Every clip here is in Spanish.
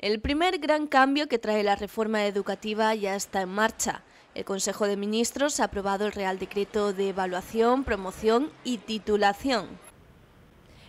El primer gran cambio que trae la reforma educativa ya está en marcha. El Consejo de Ministros ha aprobado el Real Decreto de Evaluación, Promoción y Titulación.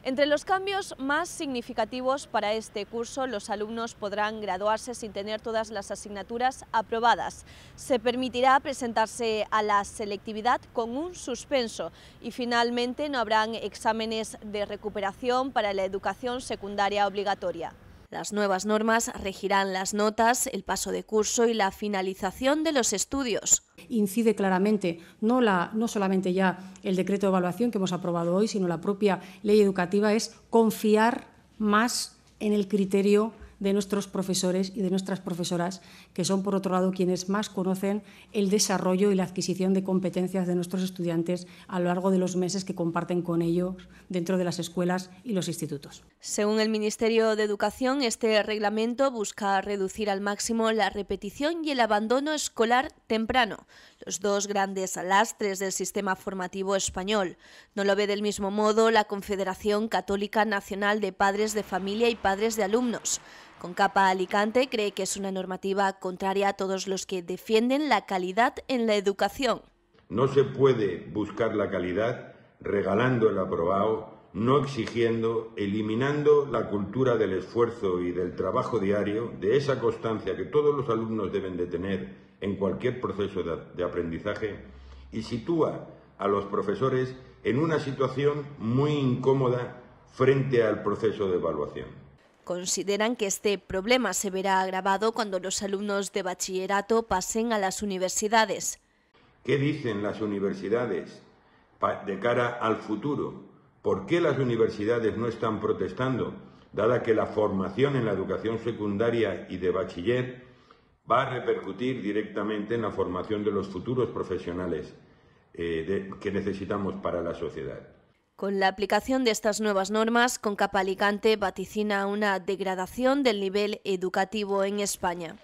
Entre los cambios más significativos para este curso, los alumnos podrán graduarse sin tener todas las asignaturas aprobadas. Se permitirá presentarse a la selectividad con un suspenso y finalmente no habrán exámenes de recuperación para la educación secundaria obligatoria. Las nuevas normas regirán las notas, el paso de curso y la finalización de los estudios. Incide claramente no, la, no solamente ya el decreto de evaluación que hemos aprobado hoy, sino la propia ley educativa, es confiar más en el criterio de nuestros profesores y de nuestras profesoras, que son, por otro lado, quienes más conocen el desarrollo y la adquisición de competencias de nuestros estudiantes a lo largo de los meses que comparten con ellos dentro de las escuelas y los institutos. Según el Ministerio de Educación, este reglamento busca reducir al máximo la repetición y el abandono escolar temprano, los dos grandes lastres del sistema formativo español. No lo ve del mismo modo la Confederación Católica Nacional de Padres de Familia y Padres de Alumnos. Con capa Alicante cree que es una normativa contraria a todos los que defienden la calidad en la educación. No se puede buscar la calidad regalando el aprobado, no exigiendo, eliminando la cultura del esfuerzo y del trabajo diario, de esa constancia que todos los alumnos deben de tener en cualquier proceso de, aprendizaje, y sitúa a los profesores en una situación muy incómoda frente al proceso de evaluación. Consideran que este problema se verá agravado cuando los alumnos de bachillerato pasen a las universidades. ¿Qué dicen las universidades de cara al futuro? ¿Por qué las universidades no están protestando, dada que la formación en la educación secundaria y de bachiller va a repercutir directamente en la formación de los futuros profesionales eh, que necesitamos para la sociedad? Con la aplicación de estas nuevas normas, Alicante vaticina una degradación del nivel educativo en España.